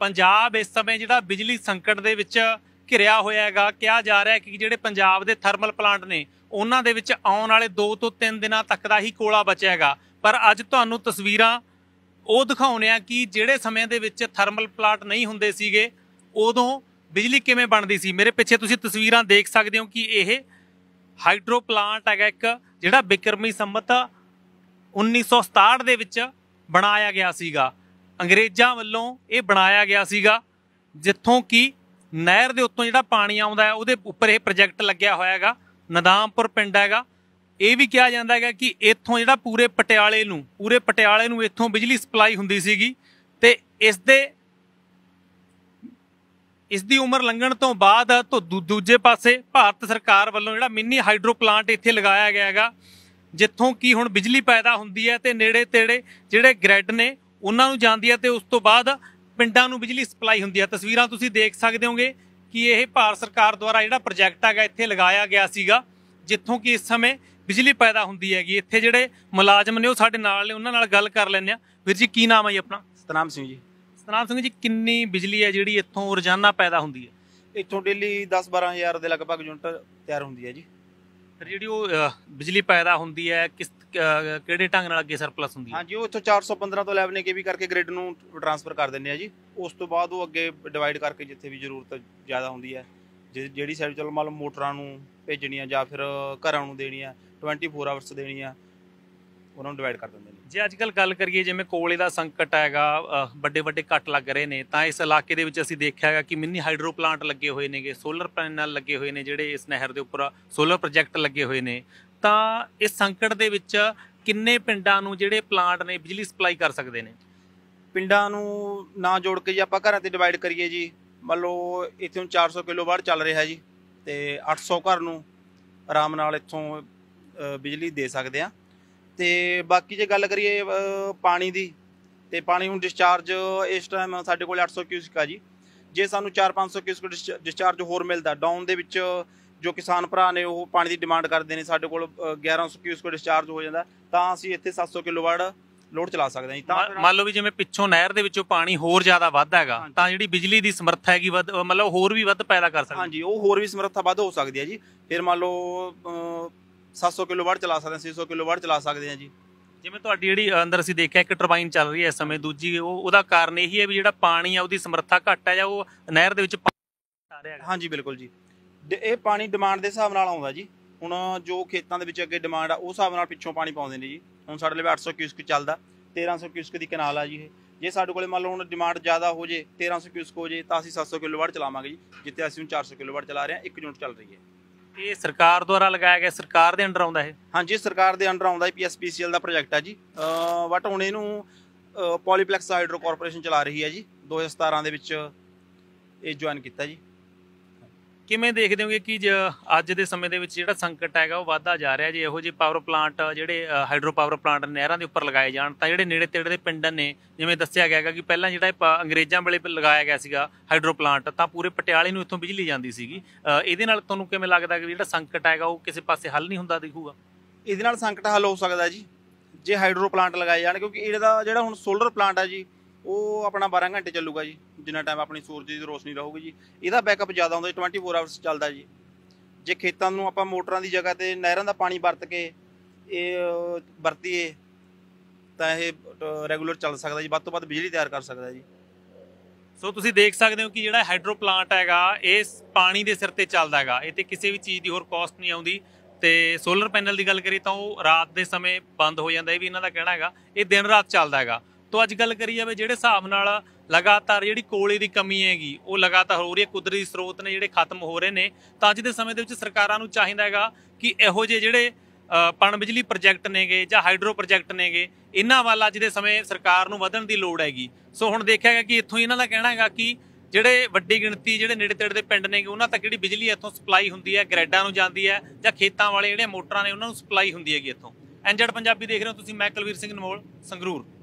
ਪੰਜਾਬ ਇਸ ਸਮੇਂ ਜਿਹੜਾ ਬਿਜਲੀ ਸੰਕਟ ਦੇ ਵਿੱਚ ਘਿਰਿਆ ਹੋਇਆ ਹੈਗਾ ਕਿਹਾ ਜਾ ਰਿਹਾ ਹੈ ਕਿ ਜਿਹੜੇ ਪੰਜਾਬ ਦੇ ਥਰਮਲ ਪਲਾਂਟ ਨੇ ਉਹਨਾਂ ਦੇ ਵਿੱਚ ਆਉਣ ਵਾਲੇ 2 ਤੋਂ 3 ਦਿਨਾਂ ਤੱਕ ਦਾ ਹੀ ਕੋਲਾ ਬਚਿਆ ਹੈਗਾ ਪਰ ਅੱਜ ਤੁਹਾਨੂੰ ਤਸਵੀਰਾਂ ਉਹ ਦਿਖਾਉਣੇ ਆ ਕਿ ਜਿਹੜੇ ਸਮੇਂ ਦੇ ਵਿੱਚ ਥਰਮਲ ਪਲਾਂਟ ਨਹੀਂ ਹੁੰਦੇ ਸੀਗੇ ਉਦੋਂ ਬਿਜਲੀ ਕਿਵੇਂ ਬਣਦੀ ਸੀ ਮੇਰੇ ਪਿੱਛੇ ਤੁਸੀਂ ਤਸਵੀਰਾਂ ਦੇਖ ਸਕਦੇ ਹੋ ਕਿ ਇਹ ਹਾਈਡਰੋ ਪਲਾਂਟ ਹੈਗਾ ਇੱਕ ਜਿਹੜਾ ਬਿਕਰਮੀ ਸੰਮਤ 1967 ਦੇ ਵਿੱਚ ਬਣਾਇਆ ਗਿਆ ਸੀਗਾ ਅੰਗਰੇਜ਼ਾਂ ਵੱਲੋਂ ਇਹ ਬਣਾਇਆ ਗਿਆ ਸੀਗਾ ਜਿੱਥੋਂ ਕਿ ਨਹਿਰ ਦੇ ਉੱਤੋਂ ਜਿਹੜਾ ਪਾਣੀ ਆਉਂਦਾ ਹੈ ਉਹਦੇ ਉੱਪਰ ਇਹ ਪ੍ਰੋਜੈਕਟ ਲੱਗਿਆ ਹੋਇਆ ਹੈਗਾ ਨਦਾਮਪੁਰ ਪਿੰਡ ਹੈਗਾ ਇਹ ਵੀ ਕਿਹਾ ਜਾਂਦਾ ਹੈਗਾ ਕਿ ਇੱਥੋਂ ਜਿਹੜਾ ਪੂਰੇ ਪਟਿਆਲੇ ਨੂੰ ਪੂਰੇ ਪਟਿਆਲੇ ਨੂੰ ਇੱਥੋਂ ਬਿਜਲੀ ਸਪਲਾਈ ਹੁੰਦੀ ਸੀਗੀ ਤੇ ਇਸ ਦੇ ਇਸ ਦੀ ਉਮਰ ਲੰਘਣ ਤੋਂ ਬਾਅਦ ਤੋਂ ਦੂਜੇ ਪਾਸੇ ਭਾਰਤ ਸਰਕਾਰ ਵੱਲੋਂ ਜਿਹੜਾ ਮਿੰਨੀ ਹਾਈਡਰੋ ਪਲਾਂਟ ਇੱਥੇ ਲਗਾਇਆ ਗਿਆ ਹੈਗਾ ਜਿੱਥੋਂ ਕੀ ਹੁਣ ਬਿਜਲੀ ਪੈਦਾ ਹੁੰਦੀ ਹੈ ਤੇ ਨੇੜੇ ਤੇੜੇ ਜਿਹੜੇ ਗ੍ਰਿਡ ਨੇ ਉਹਨਾਂ ਨੂੰ ਜਾਂਦੀ ਹੈ ਤੇ ਉਸ ਤੋਂ ਬਾਅਦ ਪਿੰਡਾਂ ਨੂੰ ਬਿਜਲੀ ਸਪਲਾਈ ਹੁੰਦੀ ਹੈ ਤਸਵੀਰਾਂ ਤੁਸੀਂ ਦੇਖ ਸਕਦੇ ਹੋਗੇ ਕਿ ਇਹ ਭਾਰਤ ਸਰਕਾਰ ਦੁਆਰਾ ਜਿਹੜਾ ਪ੍ਰੋਜੈਕਟ ਹੈਗਾ ਇੱਥੇ ਲਗਾਇਆ ਗਿਆ ਸੀਗਾ ਜਿੱਥੋਂ ਕਿ ਇਸ ਸਮੇਂ ਬਿਜਲੀ ਪੈਦਾ ਹੁੰਦੀ ਹੈਗੀ ਇੱਥੇ ਜਿਹੜੇ ਮੁਲਾਜ਼ਮ ਨੇ ਉਹ ਸਾਡੇ ਨਾਲ ਨੇ ਉਹਨਾਂ ਨਾਲ ਗੱਲ ਕਰ ਲੈਂਦੇ ਆ ਵੀਰ ਜੀ ਕੀ ਨਾਮ ਹੈ ਜੀ ਆਪਣਾ ਸਤਨਾਮ ਸਿੰਘ ਜੀ ਸਤਨਾਮ ਸਿੰਘ ਜੀ ਕਿੰਨੀ ਬਿਜਲੀ ਹੈ ਜਿਹੜੀ ਇੱਥੋਂ ਰੋਜ਼ਾਨਾ ਪੈਦਾ ਹੁੰਦੀ ਹੈ ਇੱਥੋਂ ਡੇਲੀ 10-12000 ਦੇ ਲਗਭਗ ਯੂਨਿਟ ਤਿਆਰ ਹੁੰਦੀ ਹੈ ਜੀ ਫਿਰ ਜਿਹੜੀ ਉਹ ਬਿਜਲੀ ਪੈਦਾ ਹੁੰਦੀ ਹੈ ਕਿਸ ਕਿਹੜੇ ਢੰਗ ਨਾਲ ਅੱਗੇ ਸਰਪਲਸ ਹੁੰਦੀ ਹੈ ਹਾਂਜੀ ਉਹ ਇੱਥੋਂ 415 ਤੋਂ 11 ਕੇਵੀ ਕਰਕੇ ਗ੍ਰਿਡ ਨੂੰ ਟ੍ਰਾਂਸਫਰ ਕਰ ਦਿੰਦੇ ਆ ਜੀ ਉਸ ਤੋਂ ਬਾਅਦ ਉਹ ਅੱਗੇ ਡਿਵਾਈਡ ਕਰਕੇ ਜਿੱਥੇ ਵੀ ਜ਼ਰੂਰਤ ਜ਼ਿਆਦਾ ਹੁੰਦੀ ਹੈ ਜਿਹੜੀ ਸਾਈਡ ਚਲੋ ਮਾਲ ਮੋਟਰਾਂ ਨੂੰ ਭੇਜਣੀਆਂ ਜਾਂ ਫਿਰ ਘਰਾਂ ਨੂੰ ਦੇਣੀਆਂ 24 ਆਵਰਸ ਦੇਣੀਆਂ ਉਹਨਾਂ ਨੂੰ ਡਿਵਾਈਡ ਕਰ ਦਿੰਦੇ ਨੇ ਜੇ ਅੱਜ ਕੱਲ ਗੱਲ ਕਰੀਏ ਜਿਵੇਂ ਕੋਲੇ ਦਾ ਸੰਕਟ ਹੈਗਾ ਵੱਡੇ ਵੱਡੇ ਕੱਟ ਲੱਗ ਰਹੇ ਨੇ ਤਾਂ ਇਸ ਇਲਾਕੇ ਦੇ ਵਿੱਚ ਅਸੀਂ ਦੇਖਿਆ ਹੈਗਾ ਕਿ ਮਿੰਨੀ ਹਾਈਡਰੋ ਪਲਾਂਟ ਲੱਗੇ ਹੋਏ ਨੇਗੇ ਸੋਲਰ ਪੈਨਲ ਲੱਗੇ ਹੋਏ ਨੇ ਜਿਹੜੇ ਇਸ ਨਹਿਰ ਦੇ ਉੱਪਰ ਸੋਲਰ ਪ੍ਰੋਜੈਕਟ ਲੱਗੇ ਹੋਏ ਨੇ ਤਾਂ ਇਸ ਸੰਕਟ ਦੇ ਵਿੱਚ ਕਿੰਨੇ ਪਿੰਡਾਂ ਨੂੰ ਜਿਹੜੇ ਪਲਾਂਟ ਨੇ ਬਿਜਲੀ ਸਪਲਾਈ ਕਰ ਸਕਦੇ ਨੇ ਪਿੰਡਾਂ ਨੂੰ ਨਾ ਜੋੜ ਕੇ ਜੇ ਆਪਾਂ ਘਰਾਂ ਤੇ ਡਿਵਾਈਡ ਕਰੀਏ ਜੀ ਮੰਨ ਲਓ ਇਥੋਂ 400 ਕਿਲੋਵਾਟ ਚੱਲ ਰਿਹਾ ਜੀ ਤੇ 800 ਘਰ ਨੂੰ ਆਰਾਮ ਨਾਲ ਇੱਥੋਂ ਬਿਜਲੀ ਦੇ ਸਕਦੇ ਆ ਤੇ ਬਾਕੀ ਜੇ ਗੱਲ ਕਰੀਏ ਪਾਣੀ ਦੀ ਤੇ ਪਾਣੀ ਹੁਣ ਡਿਸਚਾਰਜ ਇਸ ਟਾਈਮ ਸਾਡੇ ਕੋਲ 800 ਕਿਊਸਿਕ ਆ ਜੀ ਜੇ ਸਾਨੂੰ 4-500 ਕਿਊਸਿਕ ਡਿਸਚਾਰਜ ਹੋਰ ਮਿਲਦਾ ਡਾਊਨ ਦੇ ਵਿੱਚ ਜੋ ਕਿਸਾਨ ਭਰਾ ਨੇ ਉਹ ਪਾਣੀ ਦੀ ਡਿਮਾਂਡ ਕਰਦੇ ਨੇ ਸਾਡੇ ਕੋਲ 1100 ਕਿਊਸਿਕ ਡਿਸਚਾਰਜ ਹੋ ਜਾਂਦਾ ਤਾਂ ਅਸੀਂ ਇੱਥੇ 700 ਕਿਲੋਵਾਟ ਲੋਡ ਚਲਾ ਸਕਦੇ ਹਾਂ ਜੀ ਤਾਂ ਮੰਨ ਲਓ ਵੀ ਜਿਵੇਂ ਪਿੱਛੋਂ ਨਹਿਰ ਦੇ ਵਿੱਚੋਂ ਪਾਣੀ ਹੋਰ ਜ਼ਿਆਦਾ ਵੱਧ ਹੈਗਾ ਤਾਂ ਜਿਹੜੀ ਬਿਜਲੀ ਦੀ ਸਮਰੱਥਾ ਹੈਗੀ ਵੱਧ ਮਤਲਬ ਹੋਰ ਵੀ ਵੱਧ ਪੈਦਾ ਕਰ ਸਕਦੇ ਹਾਂਜੀ ਉਹ ਹੋਰ ਵੀ ਸਮਰੱਥਾ ਵੱਧ ਹੋ ਸਕਦੀ ਹੈ ਜੀ ਫਿਰ ਮੰਨ ਲਓ 700 ਕਿਲੋਵਾਟ ਚਲਾ ਸਕਦੇ ਹਾਂ 600 ਕਿਲੋਵਾਟ ਚਲਾ ਸਕਦੇ ਹਾਂ ਜੀ ਜਿਵੇਂ ਤੁਹਾਡੀ ਜਿਹੜੀ ਅੰਦਰ ਅਸੀਂ ਦੇਖਿਆ ਇੱਕ ਟਰਬਾਈਨ ਚੱਲ ਰਹੀ ਹੈ ਇਸ ਸਮੇਂ ਦੂਜੀ ਉਹ ਉਹਦਾ ਕਾਰਨ ਇਹੀ ਹੈ ਵੀ ਜਿਹੜਾ ਪਾਣੀ ਆ ਉਹਦੀ ਸਮਰੱਥਾ ਘੱਟ ਹੈ ਜਾਂ ਉਹ ਨਹਿਰ ਦੇ ਵਿੱਚ ਆ ਰਿਹਾ ਹੈ ਹਾਂਜੀ ਬਿਲਕੁਲ ਜੀ ਇਹ ਪਾਣੀ ਡਿਮਾਂਡ ਦੇ ਹਿਸਾਬ ਨਾਲ ਆਉਂਦਾ ਜੀ ਹੁਣ ਜੋ ਖੇਤਾਂ ਦੇ ਵਿੱਚ ਅੱਗੇ ਡਿਮਾਂਡ ਆ ਉਹ ਹਿਸਾਬ ਨਾਲ ਪਿੱਛੋਂ ਪਾਣੀ ਪਾਉਂਦੇ ਨੇ ਜੀ ਹੁਣ ਸਾਡੇ ਲਈ 800 ਕਿਊਸਕ ਚੱਲਦਾ 1300 ਕਿਊਸਕ ਦੀ ਕਨਾਲ ਆ ਜੀ ਇਹ ਜੇ ਸਾਡੇ ਕੋਲੇ ਮੰਨ ਲਓ ਹੁਣ ਡਿਮਾਂਡ ਜ਼ਿਆਦਾ ਹੋ ਜੇ 1300 ਕਿਊਸਕ ਹੋ ਜੇ ਤਾਂ ਅਸੀਂ 700 ਕਿਲੋਵਾਟ ਚਲਾਵਾਂਗੇ ਜੀ ਜਿੱਤੇ ਅਸੀਂ ਹੁਣ 400 ਕਿਲੋਵਾਟ ਚਲਾ ਰਹੇ ਹਾਂ ਇੱਕ ਯੂਨਿਟ ਚੱਲ ਰਹੀ ਹੈ ਇਹ ਸਰਕਾਰ ਦੁਆਰਾ ਲਗਾਇਆ ਗਿਆ ਸਰਕਾਰ ਦੇ ਅੰਡਰ ਆਉਂਦਾ ਇਹ ਹਾਂਜੀ ਸਰਕਾਰ ਦੇ ਅੰਡਰ ਆਉਂਦਾ ਪੀਐਸਪੀਸੀਐਲ ਦਾ ਪ੍ਰੋਜੈਕਟ ਹੈ ਜੀ ਬਟ ਹੁਣ ਇਹਨੂੰ ਪੋਲੀਪਲੈਕਸ ਹਾਈਡਰੋ ਕਾਰਪੋਰੇਸ਼ਨ ਚਲਾ ਰਹੀ ਹੈ ਜੀ 2017 ਦੇ ਵਿੱਚ ਇਹ ਜੁਆਇਨ ਕੀਤਾ ਜੀ ਕਿਵੇਂ ਦੇਖਦੇ ਹੋਗੇ ਕਿ ਅੱਜ ਦੇ ਸਮੇਂ ਦੇ ਵਿੱਚ ਜਿਹੜਾ ਸੰਕਟ ਹੈਗਾ ਉਹ ਵਾਧਾ ਜਾ ਰਿਹਾ ਜੇ ਇਹੋ ਜਿਹੇ ਪਾਵਰ ਪਲਾਂਟ ਜਿਹੜੇ ਹਾਈਡਰੋ ਪਾਵਰ ਪਲਾਂਟ ਨਹਿਰਾਂ ਦੇ ਉੱਪਰ ਲਗਾਏ ਜਾਣ ਤਾਂ ਜਿਹੜੇ ਨੇੜੇ ਤੇੜੇ ਦੇ ਪਿੰਡਾਂ ਨੇ ਜਿਵੇਂ ਦੱਸਿਆ ਗਿਆ ਹੈਗਾ ਕਿ ਪਹਿਲਾਂ ਜਿਹੜਾ ਅੰਗਰੇਜ਼ਾਂ ਵੇਲੇ ਲਗਾਇਆ ਗਿਆ ਸੀਗਾ ਹਾਈਡਰੋ ਪਲਾਂਟ ਤਾਂ ਪੂਰੇ ਪਟਿਆਲੇ ਨੂੰ ਇੱਥੋਂ ਬਿਜਲੀ ਜਾਂਦੀ ਸੀਗੀ ਇਹਦੇ ਨਾਲ ਤੁਹਾਨੂੰ ਕਿਵੇਂ ਲੱਗਦਾ ਕਿ ਜਿਹੜਾ ਸੰਕਟ ਹੈਗਾ ਉਹ ਕਿਸੇ ਪਾਸੇ ਹੱਲ ਨਹੀਂ ਹੁੰਦਾ ਦਿਖੂਗਾ ਇਹਦੇ ਨਾਲ ਸੰਕਟ ਹੱਲ ਹੋ ਸਕਦਾ ਜੀ ਜੇ ਹਾਈਡਰੋ ਪਲਾਂਟ ਲਗਾਏ ਜਾਣ ਕਿਉਂਕਿ ਇਹਦਾ ਜਿਹੜਾ ਹੁਣ ਸੋਲਰ ਪਲਾਂਟ ਹੈ ਜੀ ਉਹ ਆਪਣਾ 12 ਘੰਟੇ ਚੱਲੂਗਾ ਜੀ ਜਿੰਨਾ ਟਾਈਮ ਆਪਣੀ ਸੂਰਜ ਦੀ ਰੋਸ਼ਨੀ ਰਹੂਗੀ ਜੀ ਇਹਦਾ ਬੈਕਅਪ ਜ਼ਿਆਦਾ ਹੁੰਦਾ 24 ਆਵਰਸ ਚੱਲਦਾ ਜੀ ਜੇ ਖੇਤਾਂ ਨੂੰ ਆਪਾਂ ਮੋਟਰਾਂ ਦੀ ਜਗ੍ਹਾ ਤੇ ਨਹਿਰਾਂ ਦਾ ਪਾਣੀ ਵਰਤ ਕੇ ਇਹ ਵਰਤੀਏ ਤਾਂ ਇਹ ਰੈਗੂਲਰ ਚੱਲ ਸਕਦਾ ਜੀ ਵੱਧ ਤੋਂ ਵੱਧ ਬਿਜਲੀ ਤਿਆਰ ਕਰ ਸਕਦਾ ਜੀ ਸੋ ਤੁਸੀਂ ਦੇਖ ਸਕਦੇ ਹੋ ਕਿ ਜਿਹੜਾ ਹਾਈਡਰੋ ਪਲਾਂਟ ਹੈਗਾ ਇਹ ਪਾਣੀ ਦੇ ਸਿਰ ਤੇ ਚੱਲਦਾ ਹੈਗਾ ਇਹ ਤੇ ਕਿਸੇ ਵੀ ਚੀਜ਼ ਦੀ ਹੋਰ ਕਾਸਟ ਨਹੀਂ ਆਉਂਦੀ ਤੇ ਸੋਲਰ ਪੈਨਲ ਦੀ ਗੱਲ ਕਰੀ ਤਾਂ ਉਹ ਰਾਤ ਦੇ ਸਮੇਂ ਬੰਦ ਹੋ ਜਾਂਦਾ ਇਹ ਵੀ ਇਹਨਾਂ ਦਾ ਕਹਿਣਾ ਹੈਗਾ ਇਹ ਦਿਨ ਰਾਤ ਚੱਲਦਾ ਹੈਗਾ ਤੋਂ ਅੱਜ ਗੱਲ ਕਰੀ ਜਾਵੇ ਜਿਹੜੇ ਹਿਸਾਬ ਨਾਲ ਲਗਾਤਾਰ ਜਿਹੜੀ ਕੋਲੇ ਦੀ ਕਮੀ ਹੈਗੀ ਉਹ ਲਗਾਤਾਰ ਹੋ ਰਹੀ ਹੈ ਕੁਦਰਤੀ ਸਰੋਤ ਨੇ ਜਿਹੜੇ ਖਤਮ ਹੋ ਰਹੇ ਨੇ ਤਾਂ ਅੱਜ ਦੇ ਸਮੇਂ ਦੇ ਵਿੱਚ ਸਰਕਾਰਾਂ ਨੂੰ ਚਾਹੀਦਾ ਹੈਗਾ ਕਿ ਇਹੋ ਜਿਹੇ ਜਿਹੜੇ ਪਣ ਬਿਜਲੀ ਪ੍ਰੋਜੈਕਟ ਨੇਗੇ ਜਾਂ ਹਾਈਡਰੋ ਪ੍ਰੋਜੈਕਟ ਨੇਗੇ ਇਹਨਾਂ ਵੱਲ ਅੱਜ ਦੇ ਸਮੇਂ ਸਰਕਾਰ ਨੂੰ ਵਧਣ ਦੀ ਲੋੜ ਹੈਗੀ ਸੋ ਹੁਣ ਦੇਖਿਆ ਗਿਆ ਕਿ ਇੱਥੋਂ ਇਹਨਾਂ ਦਾ ਕਹਿਣਾ ਹੈਗਾ ਕਿ ਜਿਹੜੇ ਵੱਡੀ ਗਿਣਤੀ ਜਿਹੜੇ ਨੇੜੇ ਤੇੜੇ ਦੇ ਪਿੰਡ ਨੇਗੇ ਉਹਨਾਂ ਤੱਕ ਜਿਹੜੀ ਬਿਜਲੀ ਇੱਥੋਂ ਸਪਲਾਈ ਹੁੰਦੀ ਹੈ ਗ੍ਰੈਡਾਂ ਨੂੰ ਜਾਂਦੀ ਹੈ ਜਾਂ ਖੇਤਾਂ ਵਾਲੇ ਜਿਹੜੇ ਮੋਟਰਾਂ ਨੇ ਉਹਨਾਂ ਨੂੰ ਸਪਲਾਈ ਹੁੰਦੀ ਹੈਗੀ ਇੱਥੋਂ ਐਨਜਡ ਪੰਜਾਬੀ ਦੇਖ ਰਹੇ ਹੋ ਤੁਸੀਂ ਮੈਂ ਕਲਵੀਰ ਸਿੰਘ ਨਮੋਲ ਸੰਗਰੂਰ